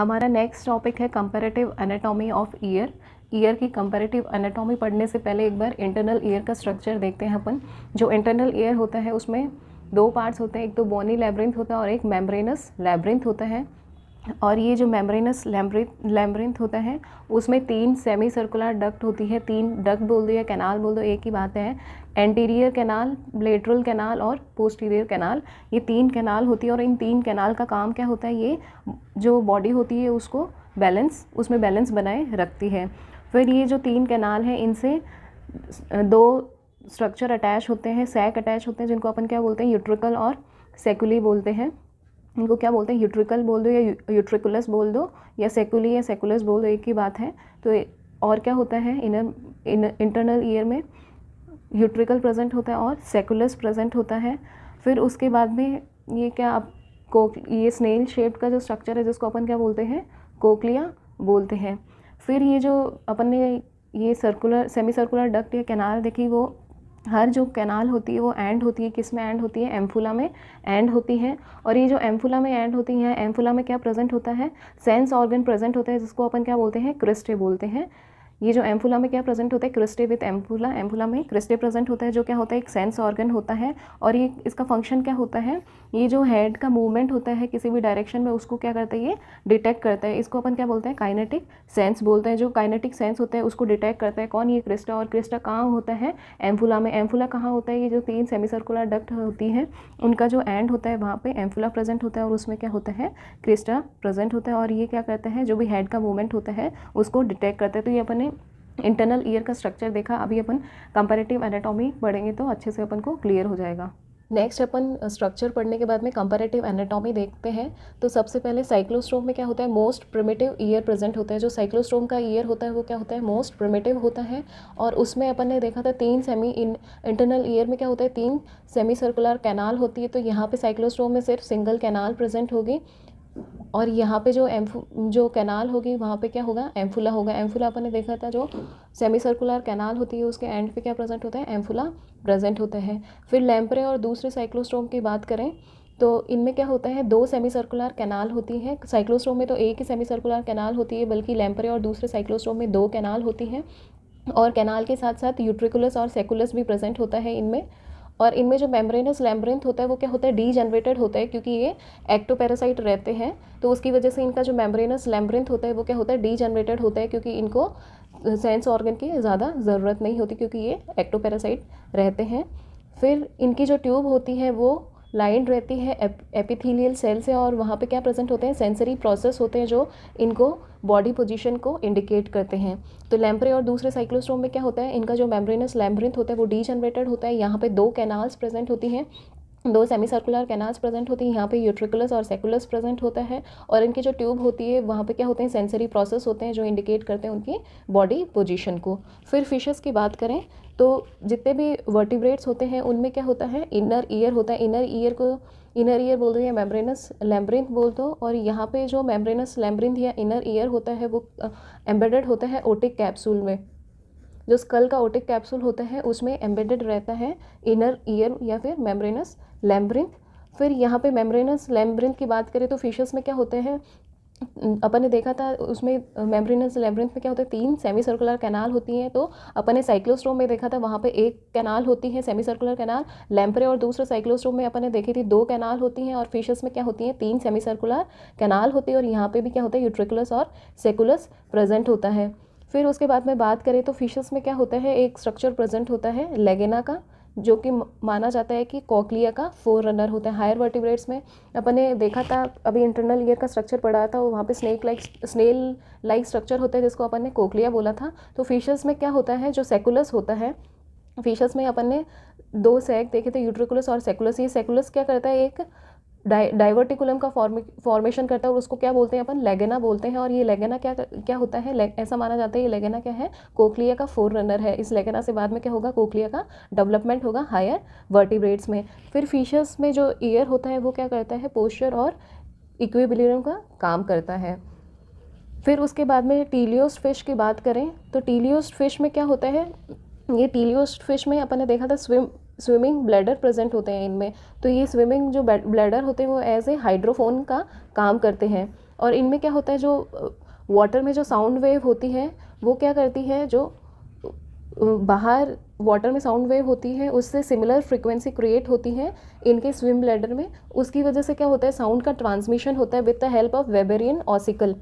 हमारा next topic है comparative anatomy of ear ear की कंपेरेटिव एनाटॉमी पढ़ने से पहले एक बार इंटरनल ईयर का स्ट्रक्चर देखते हैं अपन जो इंटरनल ईयर होता है उसमें दो पार्ट्स होते हैं एक तो बोनी लेबरिंथ होता है और एक मेम्ब्रेनस लेबरिंथ होता है और ये जो मेम्ब्रेनस लैम्ब्रिथ लैम्ब्रिथ होता है उसमें तीन सेमी सर्कुलर डक्ट होती है तीन डक्ट बोल दो या कैनाल बोल दो एक ही बात है एंटीरियर कैनाल लेटरल कैनाल और पोस्टीरियर कैनाल ये तीन कैनाल होती है और इन तीन कैनाल का काम क्या होता है ये जो बॉडी होती है उसको बैलेंस उसमें बैलेंस बनाए रखती है फिर ये जो तीन कैनाल हैं इनसे दो स्ट्रक्चर अटैच होते हैं सैक अटैच होते हैं जिनको अपन क्या बोलते हैं यूट्रिकल और सेकुली बोलते हैं इनको क्या बोलते हैं यूट्रिकल बोल दो या यूट्रिकुलस बोल दो या सेकुली या सेकुलस बोल दो एक ही बात है तो और क्या होता है इनर इंटरनल ईयर में यूट्रिकल प्रेजेंट होता है और सेकुलस प्रेजेंट होता है फिर उसके बाद में ये क्या आप को ये स्नेल शेप का जो स्ट्रक्चर है जिसको अपन क्या बोलते हैं कोकलिया बोलते हैं फिर ये जो अपन ने ये सर्कुलर सेमी सर्कुलर डक्ट या कैनाल देखी वो हर जो कैनाल होती है वो एंड होती है किस में एंड होती है एम्फुला में एंड होती है और ये जो एम्फुला में एंड होती है एम्फुला में क्या प्रेजेंट होता है सेंस ऑर्गन प्रेजेंट होता है जिसको अपन क्या बोलते हैं क्रिस्टे बोलते हैं ये जो एम्फूला में क्या प्रेजेंट होता है क्रिस्टे विथ एम्फूला एम्फूला में क्रिस्टे प्रेजेंट होता है जो क्या होता है एक सेंस ऑर्गन होता है और ये इसका फंक्शन क्या होता है ये जो हेड का मूवमेंट होता है किसी भी डायरेक्शन में उसको क्या करता है ये डिटेक्ट करता है इसको अपन क्या बोलते हैं काइनेटिक सेंस बोलते हैं जो काइनेटिक सेंस होता है उसको डिटेक्ट करता है कौन ये क्रिस्टा और क्रिस्टा कहाँ होता है एम्फूला में एम्फूला कहाँ होता है ये जो तीन सेमी सर्कुलर डक्ट होती है उनका जो एंड होता है वहाँ पर एम्फूला प्रेजेंट होता है और उसमें क्या होता है क्रिस्टा प्रेजेंट होता है और ये क्या करता है जो भी हेड का मूवमेंट होता है उसको डिटेक्ट करता है तो ये अपने इंटरनल ईयर का स्ट्रक्चर देखा अभी अपन कंपेरेटिव एनाटॉमी पढ़ेंगे तो अच्छे से अपन को क्लियर हो जाएगा नेक्स्ट अपन स्ट्रक्चर पढ़ने के बाद में कंपेरेटिव एनाटॉमी देखते हैं तो सबसे पहले साइक्लोस्ट्रोम में क्या होता है मोस्ट प्रिमेटिव ईयर प्रेजेंट होता है जो साइक्लोस्ट्रोम का ईयर होता है वो क्या होता है मोस्ट प्रिमेटिव होता है और उसमें अपन ने देखा था तीन सेमी इन इंटरनल ईयर में क्या होता है तीन सेमी सर्कुलर कैनाल होती है तो यहाँ पर साइक्लोस्ट्रोम में सिर्फ सिंगल कैनाल प्रेजेंट होगी और यहाँ पे जो एम्फ जो कैनाल होगी वहाँ पे क्या होगा एम्फुला होगा एम्फुला अपन ने देखा था जो सेमी सर्कुलर कैनाल होती है उसके एंड पे क्या प्रेजेंट होता है एम्फुला प्रेजेंट होता है फिर लैम्परे और दूसरे साइक्लोस्ट्रोम की बात करें तो इनमें क्या होता है दो सेमी सर्कुलर कैनाल होती है साइक्लोस्ट्रोम में तो एक ही सेमी सर्कुलर कैनाल होती है बल्कि लैम्परे और दूसरे साइक्लोस्ट्रोम में दो कैनाल होती हैं और कैनाल के साथ साथ यूट्रिकुलस और सेकुलस भी प्रेजेंट होता है इनमें और इनमें जो मेम्ब्रेनस लैम्ब्रेंथ होता है वो क्या होता है डी जनरेटेड होता है क्योंकि ये एक्टोपैरासाइट रहते हैं तो उसकी वजह से इनका जो मेम्ब्रेनस लैम्ब्रेंथ होता है वो क्या होता है डी जनरेटेड होता है क्योंकि इनको सेंस ऑर्गन की ज़्यादा ज़रूरत नहीं होती क्योंकि ये एक्टोपैरासाइट रहते हैं फिर इनकी जो ट्यूब होती है वो लाइन रहती है एप, एपिथीलियल सेल्स से है और वहाँ पे क्या प्रेजेंट होते हैं सेंसरी प्रोसेस होते हैं जो इनको बॉडी पोजीशन को इंडिकेट करते हैं तो लैम्प्रे और दूसरे साइक्लोस्ट्रोम में क्या होता है इनका जो मेम्ब्रेनस लैम्ब्रिंथ होता है वो डी होता है यहाँ पे दो कैनाल्स प्रेजेंट होती हैं दो सेमी सर्कुलर कैनाल्स प्रेजेंट होती हैं यहाँ पे यूट्रिकुलस और सेकुलस प्रेजेंट होता है और इनकी जो ट्यूब होती है वहाँ पे क्या होते हैं सेंसरी प्रोसेस होते हैं जो इंडिकेट करते हैं उनकी बॉडी पोजीशन को फिर फिशेस की बात करें तो जितने भी वर्टिब्रेट्स होते हैं उनमें क्या होता है इनर ईयर होता है इनर ईयर को इनर ईयर बोल दो या मेम्ब्रेनस लैम्ब्रिंथ बोल दो और यहाँ पे जो मेम्ब्रेनस लैम्ब्रिंथ या इनर ईयर होता है वो एम्बेडेड होता है ओटिक कैप्सूल में जो स्कल का ओटिक कैप्सूल होता है उसमें एम्बेडेड रहता है इनर ईयर या फिर मेम्ब्रेनस लैम्ब्रिंथ फिर यहाँ पे मेम्ब्रेनस लैम्ब्रिंथ की बात करें तो फिशेस में क्या होते हैं अपन ने देखा था उसमें मेम्ब्रेनस लैम्ब्रिंथ में क्या होता है तीन सेमी सर्कुलर कैनाल होती हैं तो अपन ने साइक्लोस्ट्रोम में देखा था वहाँ पे एक कैनाल होती है सेमी सर्कुलर कैनाल लैम्परे और दूसरे साइक्लोस्ट्रोम में अपन ने देखी थी दो कैनाल होती हैं और फिशेस में क्या होती हैं तीन सेमी सर्कुलर कैनाल होती है और यहाँ पर भी क्या होता है यूट्रिकुलस और सेकुलस प्रेजेंट होता है फिर उसके बाद में बात करें तो फिशेस में क्या होता है एक स्ट्रक्चर प्रेजेंट होता है लेगेना का जो कि माना जाता है कि कॉकलिया का फोर रनर होता है हायर वर्टिब्रेट्स में अपन ने देखा था अभी इंटरनल ईयर का स्ट्रक्चर पढ़ा था वहाँ पे snake like snail like structure होता है जिसको अपन ने कोकलिया बोला था तो फिशर्स में क्या होता है जो सेकुलस होता है फिशर्स में अपन ने दो सैक देखे थे यूट्रिकुलस और सेकुलस ये सेकुलस क्या करता है एक डाइवर्टिकुलम का फॉर्मेशन करता है और उसको क्या बोलते हैं अपन लेगेना बोलते हैं और ये लेगेना क्या क्या होता है ऐसा माना जाता है ये लेगेना क्या है कोकलिया का फोर रनर है इस लेगेना से बाद में क्या होगा कोकलिया का डेवलपमेंट होगा हायर वर्टिब्रेट्स में फिर फिशर्स में जो ईयर होता है वो क्या करता है पोस्चर और इक्विबिलियम का काम करता है फिर उसके बाद में टीलियोस्ट फिश की बात करें तो टीलियोस्ट फिश में क्या होता है ये टीलियोस्ट फिश में अपन ने देखा था स्विम स्विमिंग ब्लैडर प्रेजेंट होते हैं इनमें तो ये स्विमिंग जो ब्लैडर होते हैं वो एज ए हाइड्रोफोन का काम करते हैं और इनमें क्या होता है जो वाटर में जो साउंड वेव होती है वो क्या करती है जो बाहर वाटर में साउंड वेव होती है उससे सिमिलर फ्रिक्वेंसी क्रिएट होती है इनके स्विम ब्लैडर में उसकी वजह से क्या होता है साउंड का ट्रांसमिशन होता है with the help of Weberian ossicle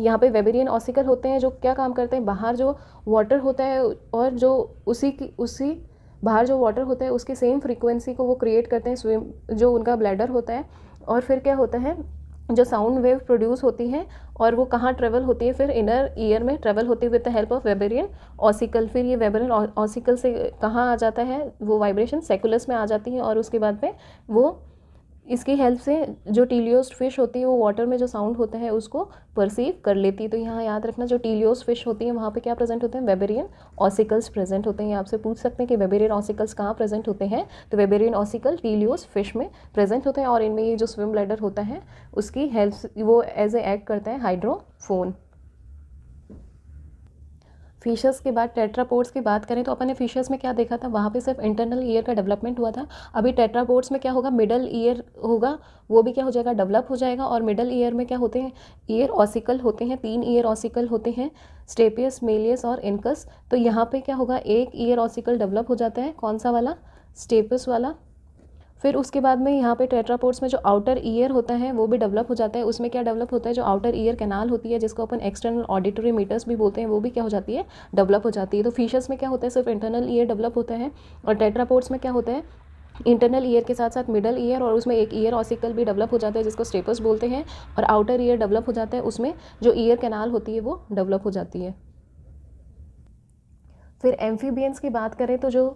यहाँ पे वेबेरियन ऑसिकल होते हैं जो क्या काम करते हैं बाहर जो वाटर होता है और जो उसी की उसी बाहर जो वाटर होता है उसकी सेम फ्रीक्वेंसी को वो क्रिएट करते हैं स्विम जो उनका ब्लैडर होता है और फिर क्या होता है जो साउंड वेव प्रोड्यूस होती है और वो कहाँ ट्रेवल होती है फिर इनर ईयर में ट्रेवल होती है with the help of Weberian ossicle फिर ये वेबेरियन ऑसिकल से कहाँ आ जाता है वो वाइब्रेशन सेकुलस में आ जाती है और उसके बाद में वो इसकी हेल्प से जो टीलियोस्ट फिश होती है वो वाटर में जो साउंड होता है उसको परसीव कर लेती है तो यहाँ याद रखना जो टीलियोस फिश होती है वहाँ पे क्या प्रेजेंट होते हैं वेबेरियन ऑसिकल्स प्रेजेंट होते हैं ये आपसे पूछ सकते हैं कि वेबेरियन ऑसिकल्स कहाँ प्रेजेंट होते हैं तो वेबेरियन ऑसिकल टीलियोस फिश में प्रेजेंट होते हैं और इनमें ये जो स्विम ब्लैडर होता है उसकी हेल्प वो एज ए एक्ट करते हैं हाइड्रोफोन फ़ीशर्स के बाद टेट्रापोर्ट्स की बात करें तो अपन ने में क्या देखा था वहाँ पे सिर्फ इंटरनल ईयर का डेवलपमेंट हुआ था अभी टेट्रापोर्ट्स में क्या होगा मिडल ईयर होगा वो भी क्या हो जाएगा डेवलप हो जाएगा और मिडल ईयर में क्या होते हैं ईयर ऑसिकल होते हैं तीन ईयर ऑसिकल होते हैं स्टेपियस मेलियस और इनकस तो यहाँ पर क्या होगा एक ईयर ऑसिकल डेवलप हो जाता है कौन सा वाला स्टेपस वाला फिर उसके बाद में यहाँ पे टेट्रापोर्ट्स में जो आउटर ईयर होता है वो भी डेवलप हो जाता है उसमें क्या डेवलप होता है जो आउटर ईयर कैनाल होती है जिसको अपन एक्सटर्नल ऑडिटरी मीटर्स भी बोलते हैं वो भी क्या हो जाती है डेवलप हो जाती है तो फीशर्स में क्या होता है सिर्फ इंटरनल ईयर डेवलप होता है और टेट्रापोर्ट्स में क्या होता है इंटरनल ईयर के साथ साथ मिडल ईयर और उसमें एक ईयर ऑसिकल भी डेवलप हो जाता है जिसको स्टेपस बोलते हैं और आउटर ईयर डेवलप हो जाता है उसमें जो ईयर कैनाल होती है वो डेवलप हो जाती है फिर एम्फीबियंस की बात करें तो जो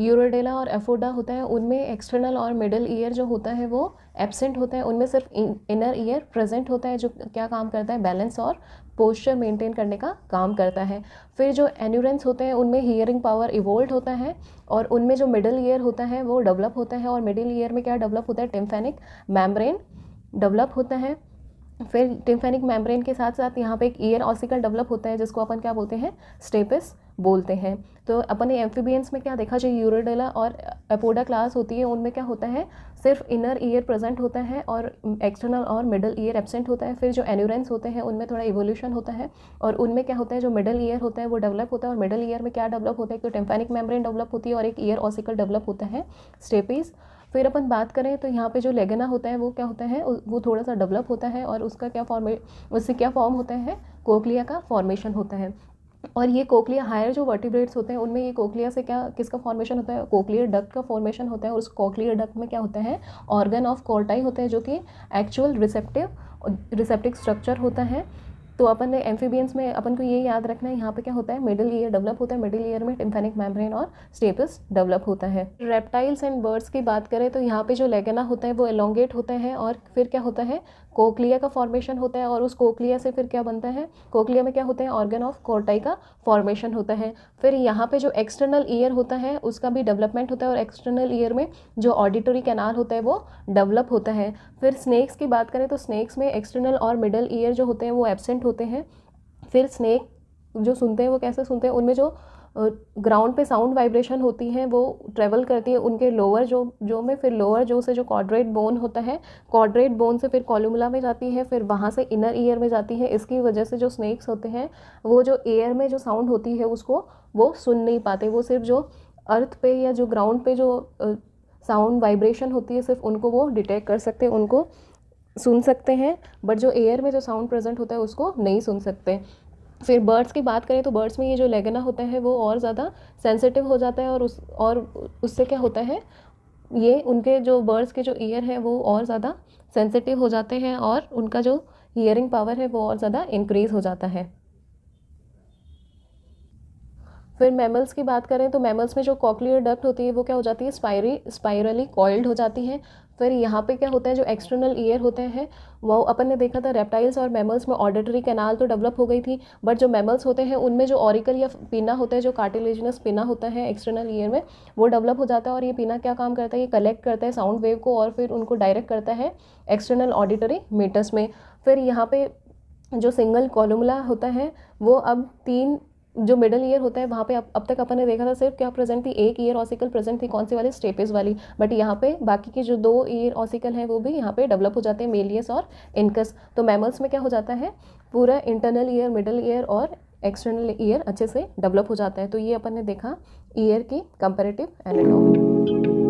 यूरोडेला और एफोडा होता है उनमें एक्सटर्नल और मिडल ईयर जो होता है वो एबसेंट होता है उनमें सिर्फ इनर ईयर प्रेजेंट होता है जो क्या काम करता है बैलेंस और पोस्चर मेंटेन करने का काम करता है फिर जो एन्यूरेंस होते हैं उनमें हियरिंग पावर इवोल्ड होता है और उनमें जो मिडल ईयर होता है वो डेवलप होता है और मिडिल ईयर में क्या डेवलप होता है टिम्फेनिक मैम्ब्रेन डेवलप होता है फिर टिम्फेनिक मैम्ब्रेन के साथ साथ यहाँ पे एक ईयर ऑसिकल डेवलप होता है जिसको अपन क्या बोलते हैं स्टेपिस बोलते हैं तो अपन एम्फीबियंस में क्या देखा जाए यूरोडेला और अपोडा क्लास होती है उनमें क्या होता है सिर्फ इनर ईयर प्रेजेंट होता है और एक्सटर्नल और मिडल ईयर एबसेंट होता है फिर जो एन्यूरेंस होते हैं उनमें थोड़ा इवोल्यूशन होता है और उनमें क्या होता है जो मिडल ईयर होता है वो डेवलप होता है और मिडल ईयर में क्या डेवलप होता है तो टेम्फेनिक मेम्ब्रेन डेवलप होती है और एक ईयर ऑसिकल डेवलप होता है स्टेपीज़ फिर अपन बात करें तो यहाँ पे जो लेगना होता है वो क्या होता है वो थोड़ा सा डेवलप होता है और उसका क्या फॉर्मे उससे क्या फॉर्म होता है कोकलिया का फॉर्मेशन होता है और ये कोकलिया हायर जो वर्टिब्रेट्स होते हैं उनमें ये कोकलिया से क्या किसका फॉर्मेशन होता है कोकलियर डक्ट का फॉर्मेशन होता है और उस कोकलियर डक्ट में क्या होता है ऑर्गन ऑफ कोर्टाई होते हैं जो कि एक्चुअल रिसेप्टिव रिसेप्टिक स्ट्रक्चर होता है तो अपन ने एम्फीबियंस में अपन को ये याद रखना है यहाँ पे क्या होता है मिडिल ईयर डेवलप होता है मिडिल ईयर में टिम्फेनिक मैम्ब्रेन और स्टेपस डेवलप होता है रेप्टाइल्स एंड बर्ड्स की बात करें तो यहाँ पे जो लेगना होता है वो एलोंगेट होते हैं और फिर क्या होता है कोकलिया का फॉर्मेशन होता है और उस कोकलिया से फिर क्या बनता है कोकलिया में क्या होते हैं ऑर्गन ऑफ कोर्टाई का फॉर्मेशन होता है फिर यहाँ पे जो एक्सटर्नल ईयर होता है उसका भी डेवलपमेंट होता है और एक्सटर्नल ईयर में जो ऑडिटोरी कैनाल होता है वो डेवलप होता है फिर स्नैक्स की बात करें तो स्नैक्स में एक्सटर्नल और मिडल ईयर जो होते हैं वो एबसेंट होते हैं फिर स्नैक जो सुनते हैं वो कैसे सुनते हैं उनमें जो ग्राउंड पे साउंड वाइब्रेशन होती हैं वो ट्रेवल करती है उनके लोअर जो जो में फिर लोअर जो से जो कॉड्रेट बोन होता है कॉड्रेट बोन से फिर कॉलुमला में जाती है फिर वहाँ से इनर ईयर में जाती है इसकी वजह से जो स्नेक्स होते हैं वो जो एयर में जो साउंड होती है उसको वो सुन नहीं पाते वो सिर्फ जो अर्थ पे या जो ग्राउंड पे जो साउंड वाइब्रेशन होती है सिर्फ उनको वो डिटेक्ट कर सकते हैं उनको सुन सकते हैं बट जो एयर में जो साउंड प्रेजेंट होता है उसको नहीं सुन सकते फिर बर्ड्स की बात करें तो बर्ड्स में ये जो लेगना होता है वो और ज़्यादा सेंसिटिव हो जाता है और उस और उससे क्या होता है ये उनके जो बर्ड्स के जो ईयर हैं वो और ज़्यादा सेंसिटिव हो जाते हैं और उनका जो हियरिंग पावर है वो और ज़्यादा इंक्रीज़ हो जाता है फिर मैमल्स की बात करें तो मैमल्स में जो कॉकलियर डक्ट होती है वो क्या हो जाती है स्पायरी स्पायरली कॉइल्ड हो जाती है फिर यहाँ पे क्या होता है जो एक्सटर्नल ईयर होते हैं वो अपन ने देखा था रेप्टाइल्स और मैमल्स में ऑडिटरी कैनाल तो डेवलप हो गई थी बट जो मैमल्स होते हैं उनमें जो ऑरिकल या पीना होता है जो कार्टिलेजनस पीना होता है एक्सटर्नल ईयर में वो डेवलप हो जाता है और ये पीना क्या काम करता है ये कलेक्ट करता है साउंड वेव को और फिर उनको डायरेक्ट करता है एक्सटर्नल ऑडिटरी मीटर्स में फिर यहाँ पे जो सिंगल कॉलमला होता है वो अब तीन जो मिडल ईयर होता है वहाँ पे अब तक अपन ने देखा था सिर्फ क्या प्रेजेंट थी एक ईयर ऑसिकल प्रेजेंट थी कौन सी वाली स्टेपेज वाली बट यहाँ पे बाकी के जो दो ईयर ऑसिकल हैं वो भी यहाँ पे डेवलप हो जाते हैं मेलियस और इनकस तो मैमल्स में क्या हो जाता है पूरा इंटरनल ईयर मिडल ईयर और एक्सटर्नल ईयर अच्छे से डेवलप हो जाता है तो ये अपन ने देखा ईयर की कंपेरेटिव एनाटॉमी